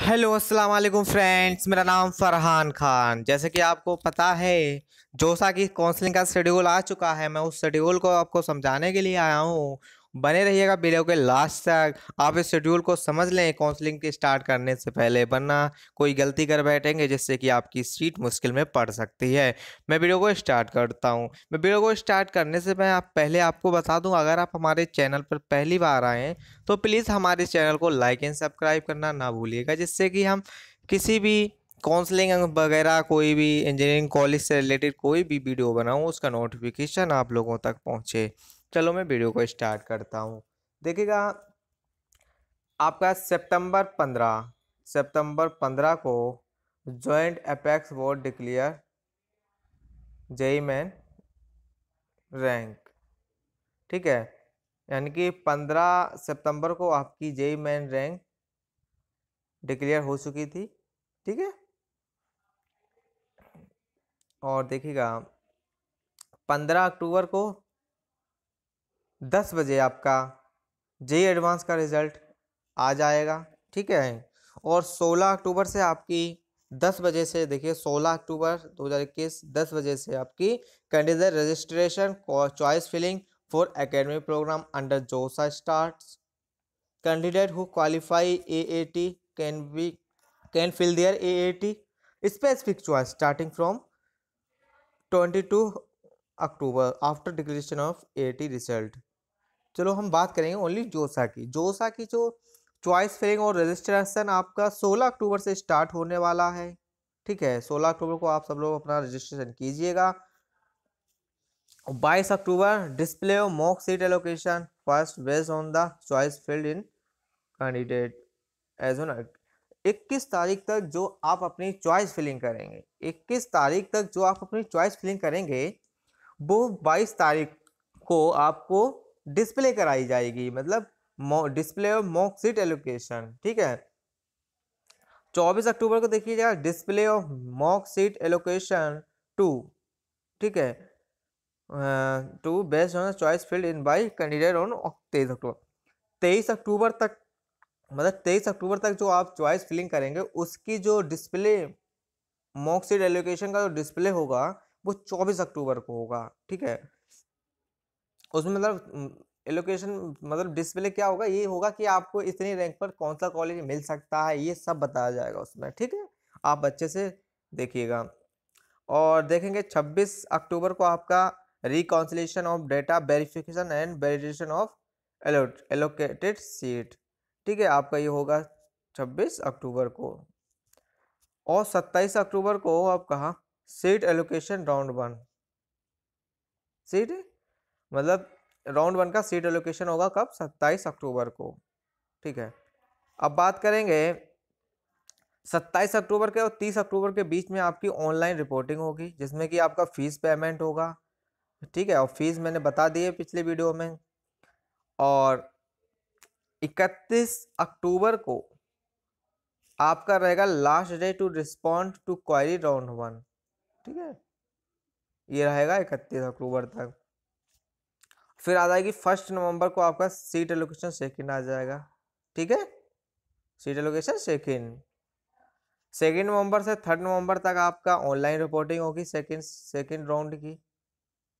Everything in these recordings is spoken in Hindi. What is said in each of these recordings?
हेलो अस्सलाम वालेकुम फ्रेंड्स मेरा नाम फरहान खान जैसे कि आपको पता है जोसा की काउंसलिंग का शेड्यूल आ चुका है मैं उस शेड्यूल को आपको समझाने के लिए आया हूँ बने रहिएगा वीडियो के लास्ट तक आप इस शेड्यूल को समझ लें काउंसलिंग के स्टार्ट करने से पहले वरना कोई गलती कर बैठेंगे जिससे कि आपकी सीट मुश्किल में पड़ सकती है मैं वीडियो को स्टार्ट करता हूँ मैं वीडियो को स्टार्ट करने से मैं आप पहले आपको बता दूँ अगर आप हमारे चैनल पर पहली बार आएँ तो प्लीज़ हमारे चैनल को लाइक एंड सब्सक्राइब करना ना भूलिएगा जिससे कि हम किसी भी काउंसलिंग वगैरह कोई भी इंजीनियरिंग कॉलेज से रिलेटेड कोई भी वीडियो बनाऊँ उसका नोटिफिकेशन आप लोगों तक पहुँचे चलो मैं वीडियो को स्टार्ट करता हूँ देखिएगा आपका सितंबर पंद्रह सितंबर पंद्रह को joint apex board declare JEE main rank ठीक है यानी कि पंद्रह सितंबर को आपकी जेई मैन रैंक डिक्लेयर हो चुकी थी ठीक है और देखिएगा पंद्रह अक्टूबर को दस बजे आपका जे एडवांस का रिज़ल्ट आ जाएगा ठीक है और 16 अक्टूबर से आपकी 10 बजे से देखिए 16 अक्टूबर 2021 10 बजे से आपकी candidate registration choice filling for academy program under JoSAA starts candidate who qualify AAT can be can fill their AAT specific choice starting from 22 October after declaration of AAT result चलो हम बात करेंगे ओनली जोसा की जोसा की जो चॉइस फिलिंग और रजिस्ट्रेशन आपका 16 अक्टूबर से स्टार्ट होने वाला है ठीक है 16 अक्टूबर को आप सब लोग अपना रजिस्ट्रेशन कीजिएगा 22 अक्टूबर डिस्प्ले और mock seat allocation first based on the choice filled in candidate as on इक्कीस तारीख तक जो आप अपनी चॉइस फिलिंग करेंगे इक्कीस तारीख तक जो आप अपनी चॉइस फिलिंग करेंगे वो बाईस तारीख को आपको डिस्प्ले कराई जाएगी मतलब display of mock seat allocation ठीक है 24 अक्टूबर को देखिएगा display of mock seat allocation two ठीक है two based on choice filled in by candidate on तेईस अक्टूबर तेईस अक्टूबर तक मतलब तेईस अक्टूबर तक जो आप चॉइस फिलिंग करेंगे उसकी जो डिस्प्ले मॉक सीट एलोकेशन का जो डिस्प्ले होगा वो चौबीस अक्टूबर को होगा ठीक है उसमें मतलब एलोकेशन मतलब डिस्प्ले क्या होगा ये होगा कि आपको इतनी रैंक पर कौन सा कॉलेज मिल सकता है ये सब बताया जाएगा उसमें ठीक है आप अच्छे से देखिएगा और देखेंगे 26 अक्टूबर को आपका reconciliation of data verification and verification of allocated seat ठीक है आपका ये होगा 26 अक्टूबर को और 27 अक्टूबर को आप कहा seat allocation round one seat मतलब राउंड वन का सीट एलोकेशन होगा कब सत्ताईस अक्टूबर को ठीक है अब बात करेंगे सत्ताईस अक्टूबर के और तीस अक्टूबर के बीच में आपकी ऑनलाइन रिपोर्टिंग होगी जिसमें कि आपका फ़ीस पेमेंट होगा ठीक है और फीस मैंने बता दी है पिछले वीडियो में और इकतीस अक्टूबर को आपका रहेगा last day to respond to query round one ठीक है ये रहेगा इकतीस अक्टूबर तक फिर आ जाएगी फर्स्ट नवंबर को आपका सीट एलोकेशन सेकेंड आ जाएगा ठीक है सीट एलोकेशन सेकेंड सेकेंड नवंबर से थर्ड नवंबर तक आपका ऑनलाइन रिपोर्टिंग होगी सेकेंड सेकेंड राउंड की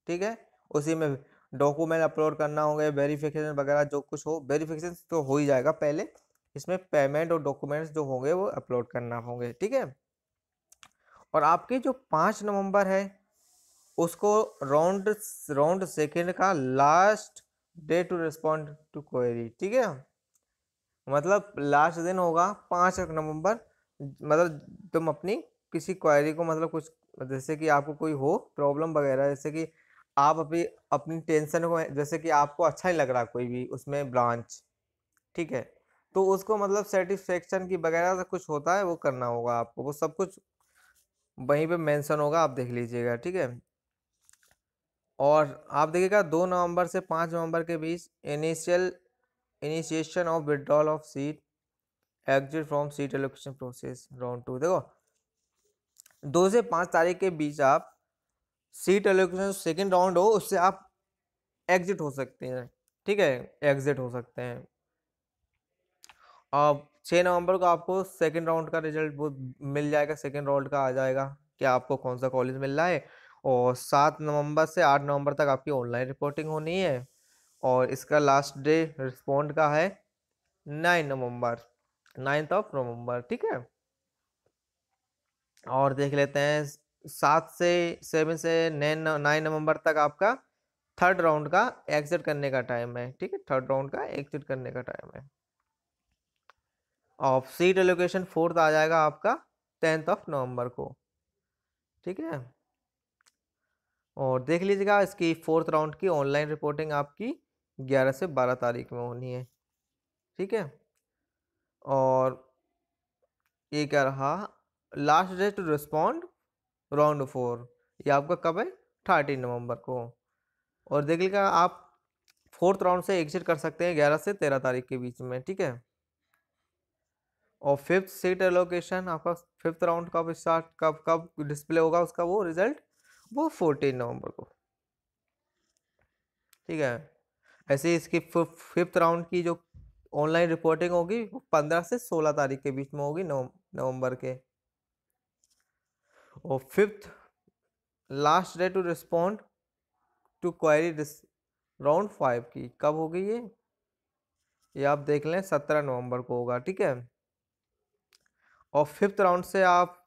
ठीक है उसी में डॉक्यूमेंट अपलोड करना होगा वेरिफिकेशन वगैरह जो कुछ हो वेरीफिकेशन तो हो ही जाएगा पहले इसमें पेमेंट और डॉक्यूमेंट्स जो होंगे वो अपलोड करना होंगे ठीक है और आपकी जो पाँच नवंबर है उसको राउंड राउंड सेकेंड का last day to respond to query ठीक है मतलब लास्ट दिन होगा पाँच नवंबर मतलब तुम अपनी किसी क्वेरी को मतलब कुछ जैसे कि आपको कोई हो प्रॉब्लम वगैरह जैसे कि आप अभी अपनी टेंशन को जैसे कि आपको अच्छा ही लग रहा कोई भी उसमें ब्रांच ठीक है तो उसको मतलब सेटिस्फेक्शन की वगैरह कुछ होता है वो करना होगा आपको वो सब कुछ वहीं पे मेंशन होगा आप देख लीजिएगा ठीक है और आप देखिएगा दो नवंबर से पाँच नवंबर के बीच initial initiation of withdrawal of seat exit from seat allocation process round two देखो दो से पाँच तारीख के बीच आप सीट एलोकेशन सेकेंड राउंड हो उससे आप एग्जिट हो सकते हैं ठीक है एग्जिट हो सकते हैं और छः नवंबर को आपको सेकेंड राउंड का रिजल्ट मिल जाएगा सेकेंड राउंड का आ जाएगा कि आपको कौन सा कॉलेज मिल रहा है और सात नवंबर से आठ नवंबर तक आपकी ऑनलाइन रिपोर्टिंग होनी है और इसका लास्ट डे रिस्पोंड का है nine November ninth of November ठीक है और देख लेते हैं सात से सेवन से नाइन नाइन नवंबर तक आपका थर्ड राउंड का एग्जिट करने का टाइम है ठीक है थर्ड राउंड का एग्जिट करने का टाइम है और सीट एलोकेशन फोर्थ आ जाएगा आपका टेंथ ऑफ नवंबर को ठीक है और देख लीजिएगा इसकी फोर्थ राउंड की ऑनलाइन रिपोर्टिंग आपकी ग्यारह से बारह तारीख में होनी है ठीक है और ये क्या रहा last date to respond round four ये आपका कब है थर्टीन नवंबर को और देख लीजिएगा आप फोर्थ राउंड से एग्जिट कर सकते हैं ग्यारह से तेरह तारीख के बीच में ठीक है और फिफ्थ सीट एलोकेशन आपका फिफ्थ राउंड कब स्टार्ट कब कब डिस्प्ले होगा उसका वो रिजल्ट वो फोर्टीन नवंबर को ठीक है ऐसे इसकी फिफ्थ राउंड की जो ऑनलाइन रिपोर्टिंग होगी वो पंद्रह से सोलह तारीख के बीच में होगी नवंबर के और fifth last day to respond to query round five की कब होगी ये ये आप देख लें सत्रह नवंबर को होगा ठीक है और फिफ्थ राउंड से आप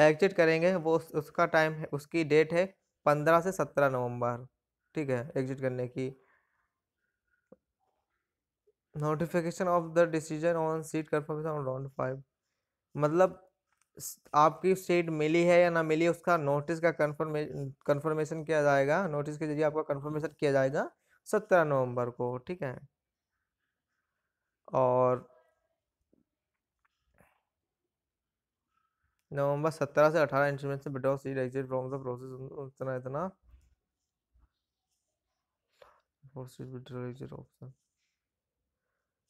एग्जिट करेंगे वो उस, उसका टाइम है उसकी डेट है पंद्रह से सत्रह नवंबर ठीक है एग्जिट करने की notification of the decision on seat confirmation on round five मतलब आपकी सीट मिली है या ना मिली उसका नोटिस का कन्फर्मे कन्फर्मेशन किया जाएगा नोटिस के जरिए आपका कन्फर्मेशन किया जाएगा सत्रह नवंबर को ठीक है और नवंबर सत्रह से अठारह इंस्ट्रूमेंट से withdraw seat exit from the process इतना इतना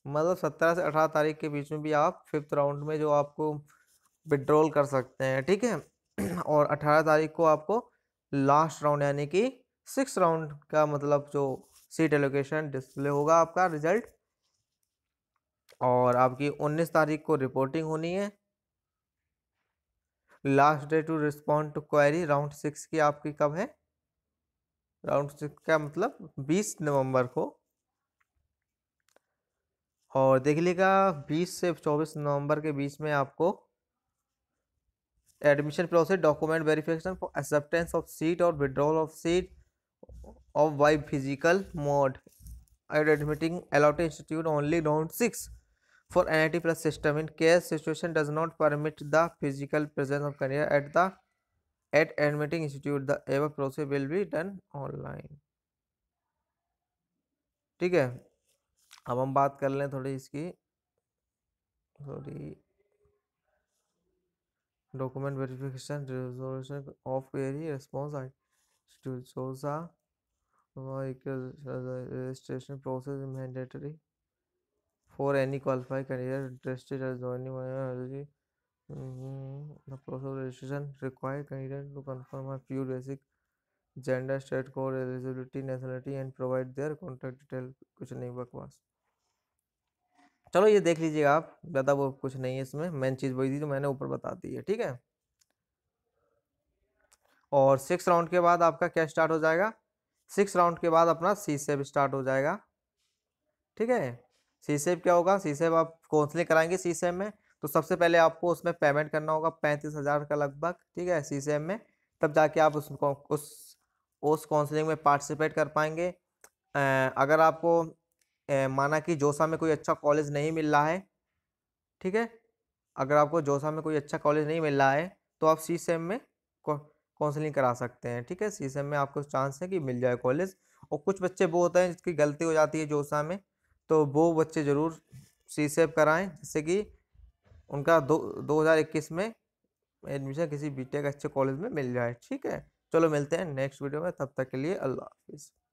मतलब सत्रह से अठारह तारीख के बीच में भी आप फिफ्थ राउंड में जो आपको विड्रॉल कर सकते हैं ठीक है और अठारह तारीख को आपको लास्ट राउंड यानी कि सिक्स राउंड का मतलब जो सीट एलोकेशन डिस्प्ले होगा आपका रिजल्ट और आपकी उन्नीस तारीख को रिपोर्टिंग होनी है last day to respond to query round six की आपकी कब है राउंड सिक्स का मतलब बीस नवंबर को और देख लीजिएगा बीस से चौबीस नवंबर के बीच में आपको admission process document verification for acceptance of seat और withdrawal of seat of via physical mode admitting allot institute only round six for NIT plus system in case situation does not permit the physical presence of candidate at the at admitting institute the above process will be done online ठीक है अब हम बात कर लें थोड़ी इसकी sorry document verification resolution of query response institute JoSAA registration process mandatory for any qualify candidate registration require candidate to confirm I pure basic gender state code eligibility nationality and provide their contact detail कुछ नहीं बकवास चलो ये देख लीजिएगा आप ज़्यादा वो कुछ नहीं है इसमें मेन चीज़ वही थी तो मैंने ऊपर बता दी है ठीक है और सिक्स राउंड के बाद आपका क्या स्टार्ट हो जाएगा सिक्स राउंड के बाद अपना सी सेव स्टार्ट हो जाएगा ठीक है सी सेब क्या होगा सी सेब आप काउंसलिंग कराएंगे सी सेब में तो सबसे पहले आपको उसमें पेमेंट करना होगा पैंतीस हज़ार का लगभग ठीक है सी सेब में तब जाके आप उस उस उस काउंसलिंग में पार्टिसिपेट कर पाएंगे अगर आपको माना कि जोसा में कोई अच्छा कॉलेज नहीं मिल रहा है ठीक है अगर आपको जोसा में कोई अच्छा कॉलेज नहीं मिल रहा है तो आप सी सेम में काउंसलिंग करा सकते हैं ठीक है सी सेम में आपको चांस है कि मिल जाए कॉलेज और कुछ बच्चे वो होते हैं जिसकी गलती हो जाती है जोसा में तो वो बच्चे ज़रूर सी सेप कराएँ जिससे कि उनका दो दो हज़ार इक्कीस में एडमिशन किसी बीटेक अच्छे कॉलेज में मिल जाए ठीक है चलो मिलते हैं नेक्स्ट वीडियो में तब तक के लिए अल्लाह हाफिज़